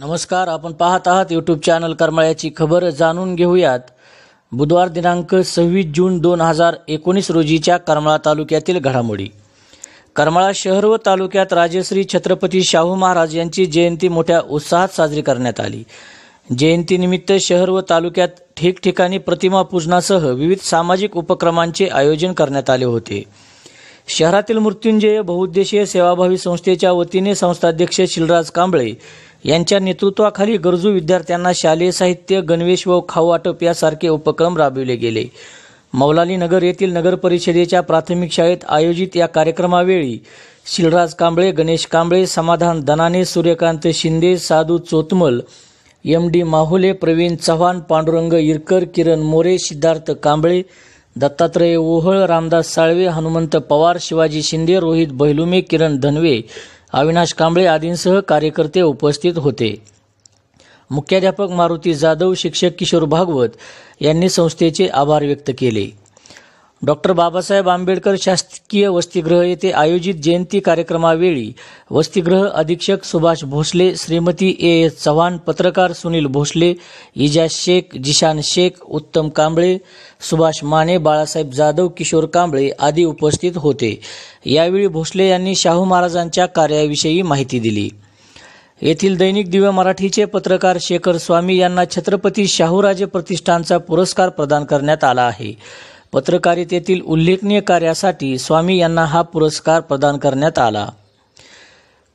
नमस्कार आपण पाहत आहात यूट्यूब चॅनल करमाळ्याची खबर जाणून घेऊयात बुधवार दिनांक सव्वीस जून दोन हजार एकोणीस रोजीच्या करमाळा तालुक्यातील घडामोडी करमाळा शहर व तालुक्यात राजश्री छत्रपती शाहू महाराज यांची जयंती मोठ्या उत्साहात साजरी करण्यात आली जयंतीनिमित्त शहर व तालुक्यात ठिकठिकाणी प्रतिमा पूजनासह विविध सामाजिक उपक्रमांचे आयोजन करण्यात आले होते शहरातील मृत्युंजय बहुउद्देशीय सेवाभावी संस्थेच्या वतीने संस्थाध्यक्ष शिलराज कांबळे यांच्या नेतृत्वाखाली गरजू विद्यार्थ्यांना शालेय साहित्य गणवेश व खाऊ वाटप यासारखे उपक्रम राबविले गेले मौलाली नगर येथील नगर परिषदेच्या प्राथमिक शाळेत आयोजित या कार्यक्रमावेळी शिलराज कांबळे गणेश कांबळे समाधान दनाने सूर्यकांत शिंदे साधू चोतमल एम डी माहुले प्रवीण चव्हाण पांडुरंग इरकर किरण मोरे सिद्धार्थ कांबळे दत्तात्रय ओहळ रामदास साळवे हनुमंत पवार शिवाजी शिंदे रोहित बहिलुमे किरण धनवे अविनाश कांबळे आदींसह कार्यकर्ते उपस्थित होते मुख्याध्यापक मारुती जाधव शिक्षक किशोर भागवत यांनी संस्थेचे आभार व्यक्त केले डॉक्टर बाबासाहेब आंबेडकर शासकीय वसतिगृह येथे आयोजित जयंती कार्यक्रमावेळी वसतिगृह अधीक्षक सुभाष भोसले श्रीमती ए एस चव्हाण पत्रकार सुनील भोसले इजा शेख जिशान शेख उत्तम कांबळे सुभाष माने बाळासाहेब जाधव किशोर कांबळे आदी उपस्थित होते यावेळी भोसले यांनी शाहू महाराजांच्या कार्याविषयी माहिती दिली येथील दैनिक दिव्य मराठीचे पत्रकार शेखर स्वामी यांना छत्रपती शाहूराजे प्रतिष्ठानचा पुरस्कार प्रदान करण्यात आला आहे पत्रकारितेतील उल्लेखनीय कार्यासाठी स्वामी यांना हा पुरस्कार प्रदान करण्यात आला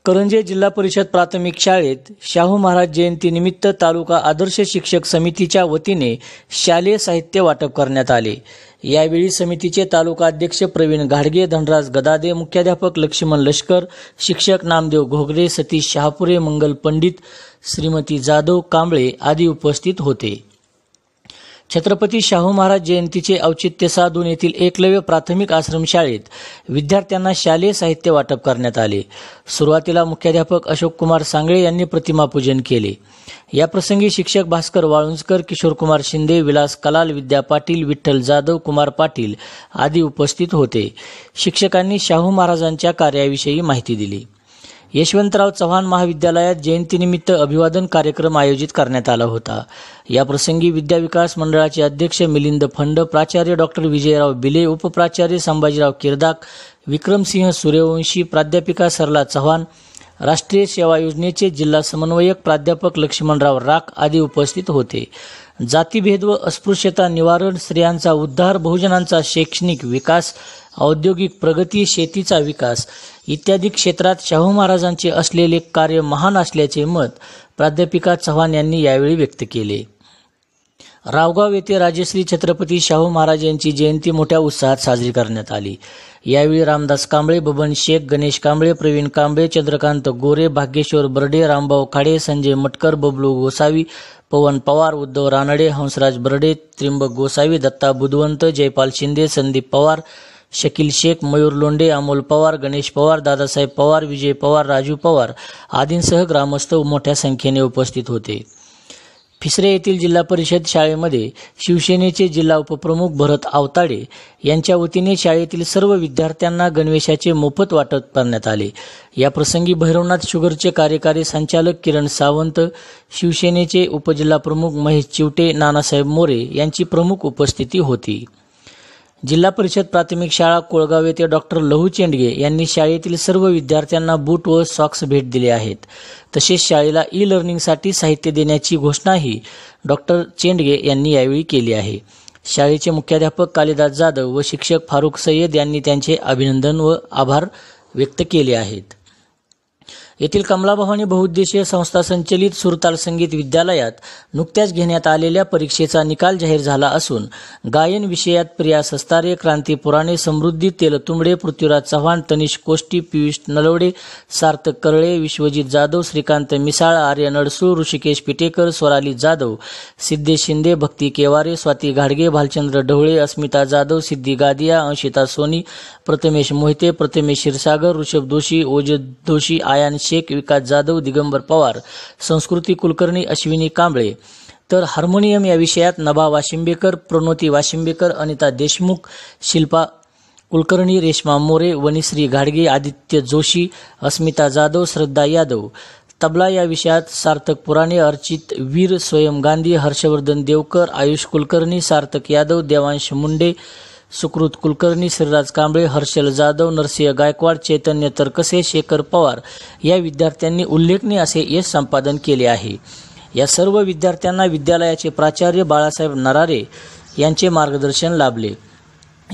करंजे जिल्हा परिषद प्राथमिक शाळेत शाहू महाराज जयंतीनिमित्त तालुका आदर्श शिक्षक समितीच्या वतीने शालेय साहित्य वाटप करण्यात आले यावेळी समितीचे तालुका अध्यक्ष प्रवीण घाडगे धनराज गदादे मुख्याध्यापक लक्ष्मण लष्कर शिक्षक नामदेव घोगरे सतीश शहापुरे मंगल पंडित श्रीमती जाधव कांबळे आदी उपस्थित होते छत्रपती शाहू महाराज जयंतीचे औचित्य साधून येथील एकलव्य प्राथमिक आश्रम शाळेत विद्यार्थ्यांना शालेय साहित्य वाटप करण्यात आले सुरुवातीला मुख्याध्यापक अशोक कुमार सांगळे यांनी प्रतिमापूजन केले याप्रसंगी शिक्षक भास्कर वाळुंजकर कुमार शिंदे विलास कलाल विद्या पाटील विठ्ठल जाधव कुमार पाटील आदी उपस्थित होते शिक्षकांनी शाहू महाराजांच्या कार्याविषयी माहिती दिली यशवंतराव चव्हाण महाविद्यालयात जयंतीनिमित्त अभिवादन कार्यक्रम आयोजित करण्यात आला होता याप्रसंगी विद्याविकास मंडळाचे अध्यक्ष मिलिंद फंड प्राचार्य डॉक्टर विजयराव बिले उपप्राचार्य संभाजीराव किर्दाक विक्रमसिंह सूर्यवंशी प्राध्यापिका सरला चव्हाण राष्ट्रीय सेवा योजनेचे जिल्हा समन्वयक प्राध्यापक लक्ष्मणराव राख आदी उपस्थित होते जातीभेद व अस्पृश्यता निवारण स्त्रियांचा उद्धार बहुजनांचा शैक्षणिक विकास औद्योगिक प्रगती शेतीचा विकास इत्यादी क्षेत्रात शाहू महाराजांचे असलेले कार्य महान असल्याचे मत प्राध्यापिका चव्हाण यांनी यावेळी व्यक्त केले रावगाव येथे राजश्री छत्रपती शाहू महाराज यांची जयंती मोठ्या उत्साहात साजरी करण्यात आली यावेळी रामदास कांबळे बबन शेख गणेश कांबळे प्रवीण कांबळे चंद्रकांत गोरे भाग्येश्वर बर्डे रामभाऊ खाडे संजय मटकर बबलू गोसावी पवन पवार उद्धव रानडे हंसराज बर्डे त्रिंबक गोसावी दत्ता बुधवंत जयपाल शिंदे संदीप पवार शकील शेख मयूर लोंडे अमोल पवार गणेश पवार दादासाहेब पवार विजय पवार राजू पवार आदींसह ग्रामस्थ मोठ्या संख्येने उपस्थित होते फिसरे येथील जिल्हा परिषद शाळेमध्ये शिवसेनेचे जिल्हा उपप्रमुख भरत आवताडे यांच्या वतीने शाळेतील सर्व विद्यार्थ्यांना गणवेशाचे मोफत वाटप करण्यात आले याप्रसंगी भैरवनाथ शुगरचे कार्यकारी संचालक किरण सावंत शिवसेनेचे उपजिल्हाप्रमुख महेश चिवटे नानासाहेब मोरे यांची प्रमुख उपस्थिती होती जिल्हा परिषद प्राथमिक शाळा कोळगाव येथे डॉक्टर लहू चेंडगे यांनी शाळेतील सर्व विद्यार्थ्यांना बूट व सॉक्स भेट दिले आहेत तसेच शाळेला ई लर्निंगसाठी साहित्य देण्याची घोषणाही डॉक्टर चेंडगे यांनी यावेळी केली आहे शाळेचे मुख्याध्यापक कालिदास जाधव व शिक्षक फारुख सय्यद यांनी त्यांचे अभिनंदन व आभार व्यक्त केले आहेत येथील कमलाभवानी बहुउद्देशीय संस्था संचलित सुरताल संगीत विद्यालयात नुकत्याच घेण्यात आलेल्या परीक्षेचा निकाल जाहीर झाला असून गायन विषयात प्रिया सस्तारे क्रांती पुराणे समृद्धी तुंबडे पृथ्वीराज चव्हाण तनिष कोष्टी पियुष नलवडे सार्थक करळे विश्वजित जाधव श्रीकांत मिसाळ आर्य नडसूळ ऋषिकेश पिटेकर स्वराली जाधव सिद्धेश शिंदे भक्ती केवारे स्वाती घाडगे भालचंद्र ढवळे अस्मिता जाधव सिद्धी गादिया अंशिता सोनी प्रथमेश मोहिते प्रथमेश क्षीरसागर ऋषभ दोषी ओजत दोषी आयान शेख विकास जाधव दिगंबर पवार संस्कृती कुलकर्णी अश्विनी कांबळे तर हार्मोनियम या विषयात नभा वाशिंबेकर प्रणोती वाशिंबेकर अनिता देशमुख शिल्पा कुलकर्णी रेश्मा मोरे वनिश्री घाडगे आदित्य जोशी अस्मिता जाधव श्रद्धा यादव तबला या विषयात सार्थक पुराणे अर्चित वीर स्वयं गांधी हर्षवर्धन देवकर आयुष कुलकर्णी सार्थक यादव देवांश मुंडे सुकृत कुलकर्णी श्रीराज कांबळे हर्षल जाधव नरसिंह गायकवाड चैतन्य तरकसे शेखर पवार या विद्यार्थ्यांनी उल्लेखनीय असे यश संपादन केले आहे या सर्व विद्यार्थ्यांना विद्यालयाचे प्राचार्य बाळासाहेब नरारे यांचे मार्गदर्शन लाभले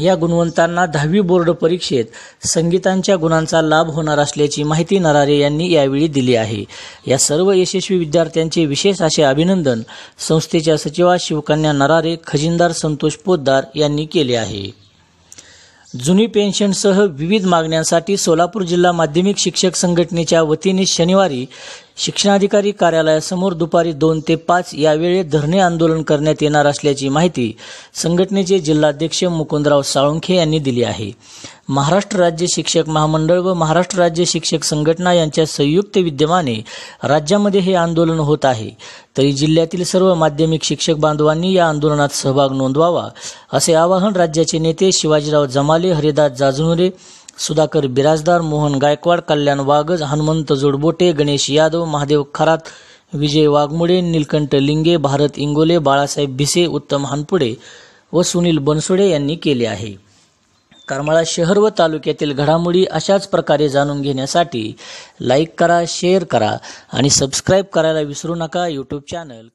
या गुणवंतांना दहावी बोर्ड परीक्षेत संगीतांच्या गुणांचा लाभ होणार असल्याची माहिती नरारे यांनी यावेळी दिली आहे या सर्व यशस्वी विद्यार्थ्यांचे विशेष असे अभिनंदन संस्थेच्या सचिवा शिवकन्या नरारे खजिनदार संतोष पोद्दार यांनी केले आहे जुनी पेन्शनसह विविध मागण्यांसाठी सोलापूर जिल्हा माध्यमिक शिक्षक संघटनेच्या वतीने शनिवारी शिक्षणाधिकारी कार्यालयासमोर दुपारी दोन ते पाच या धरणे आंदोलन करण्यात येणार असल्याची माहिती संघटनेचे जिल्हाध्यक्ष मुकुंदराव साळुंखे यांनी दिली आहे महाराष्ट्र राज्य शिक्षक महामंडळ व महाराष्ट्र राज्य शिक्षक संघटना यांच्या संयुक्त विद्यमाने राज्यामध्ये हे आंदोलन होत आहे तरी जिल्ह्यातील सर्व माध्यमिक शिक्षक बांधवांनी या आंदोलनात सहभाग नोंदवावा असे आवाहन राज्याचे नेते शिवाजीराव जमाले हरिदास जाजनुरे सुधाकर बिराजदार मोहन गायकवाड कल्याण वाघज हनुमंत जोडबोटे गणेश यादव महादेव खरात विजय वाघमुळे नीलकंठ लिंगे भारत इंगोले बाळासाहेब भिसे उत्तम हानपुडे व सुनील बनसोडे यांनी केले आहे करमाळा शहर व तालुक्यातील घडामोडी अशाच प्रकारे जाणून घेण्यासाठी लाईक करा शेअर करा आणि सबस्क्राईब करायला विसरू नका यूट्यूब चॅनल